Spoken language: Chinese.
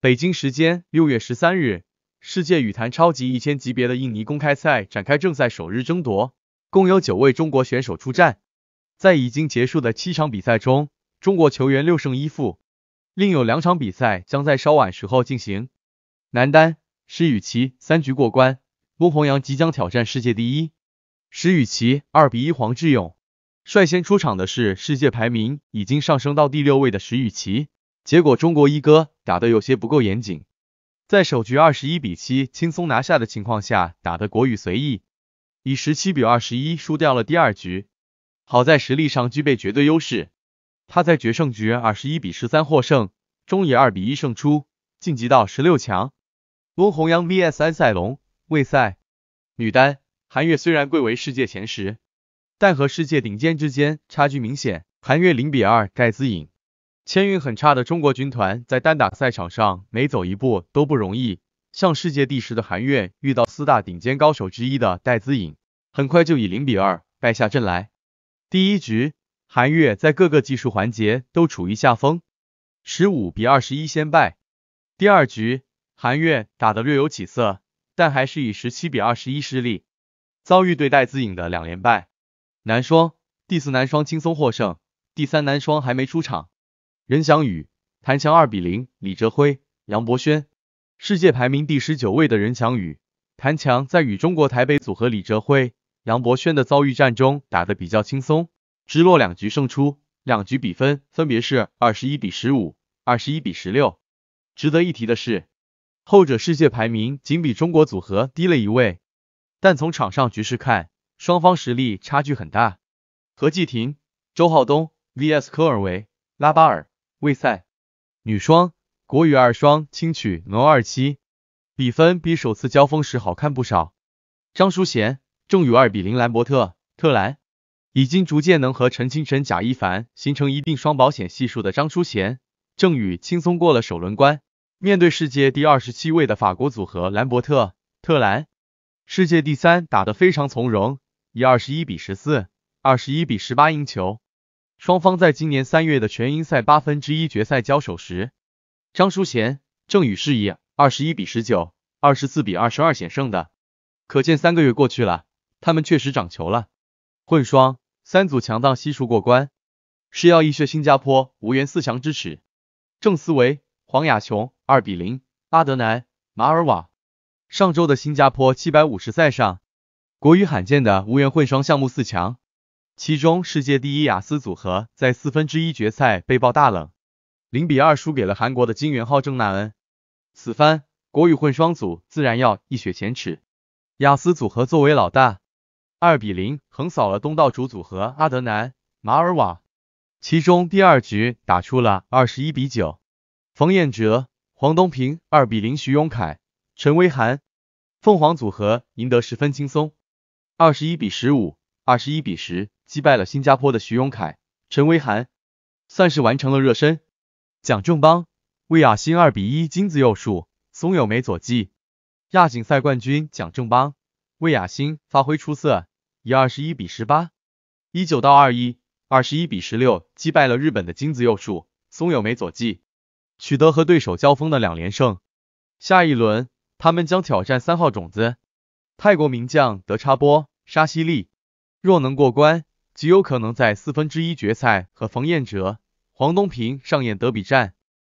北京时间六月十三日，世界羽坛超级一千级别的印尼公开赛展开正赛首日争夺，共有九位中国选手出战。在已经结束的七场比赛中，中国球员六胜一负，另有两场比赛将在稍晚时候进行。男单，石宇奇三局过关，翁宏阳即将挑战世界第一。石宇奇二比一黄智勇。率先出场的是世界排名已经上升到第六位的石宇奇，结果中国一哥。打得有些不够严谨，在首局二十一比七轻松拿下的情况下，打的国语随意，以十七比二十一输掉了第二局。好在实力上具备绝对优势，他在决胜局二十一比十三获胜，终以二比一胜出，晋级到十六强。翁宏阳 vs 安塞龙卫赛女单，韩月虽然贵为世界前十，但和世界顶尖之间差距明显。韩月零比二盖兹颖。签运很差的中国军团在单打赛场上每走一步都不容易，像世界第十的韩悦遇到四大顶尖高手之一的戴资颖，很快就以零比二败下阵来。第一局，韩悦在各个技术环节都处于下风，十五比二十一先败。第二局，韩悦打得略有起色，但还是以十七比二十一失利，遭遇对戴资颖的两连败。男双，第四男双轻松获胜，第三男双还没出场。任翔宇、谭强二比零李哲辉、杨博轩。世界排名第十九位的任翔宇、谭强在与中国台北组合李哲辉、杨博轩的遭遇战中打得比较轻松，直落两局胜出，两局比分分别是二十一比十五、二十一比十六。值得一提的是，后者世界排名仅比中国组合低了一位，但从场上局势看，双方实力差距很大。何继廷、周浩东 vs 科尔维拉巴尔。卫赛女双国羽二双轻取挪二七，比分比首次交锋时好看不少。张淑贤郑与二比零兰伯特特兰，已经逐渐能和陈清晨贾一凡形成一定双保险系数的张淑贤郑宇轻松过了首轮关。面对世界第二十七位的法国组合兰伯特特兰，世界第三打得非常从容，以二十一比十四、二十一比十八赢球。双方在今年三月的全英赛八分之一决赛交手时，张淑贤郑宇是以二十一比十九、二十四比二十二险胜的。可见三个月过去了，他们确实长球了。混双三组强档悉数过关，是要一血新加坡无缘四强之耻。郑思维黄雅琼二比零阿德南马尔瓦。上周的新加坡七百五十赛上，国羽罕见的无缘混双项目四强。其中世界第一雅思组合在四分之一决赛被爆大冷，零比二输给了韩国的金元昊郑娜恩。此番国羽混双组自然要一雪前耻，雅思组合作为老大，二比零横扫了东道主组合阿德南马尔瓦，其中第二局打出了二十一比九。冯彦哲黄东萍二比零徐永凯陈薇涵，凤凰组合赢得十分轻松，二十一比十五，二十一比十。击败了新加坡的徐永凯、陈维涵，算是完成了热身。蒋正邦、魏亚新二比一金子佑树、松友美佐纪，亚锦赛冠军蒋正邦、魏亚新发挥出色，以二十一比十八、一九到二一、二十一比十六击败了日本的金子佑树、松友美佐纪，取得和对手交锋的两连胜。下一轮他们将挑战三号种子泰国名将德差波·沙西利。若能过关。极有可能在四分之一决赛和冯彦哲、黄东平上演德比战。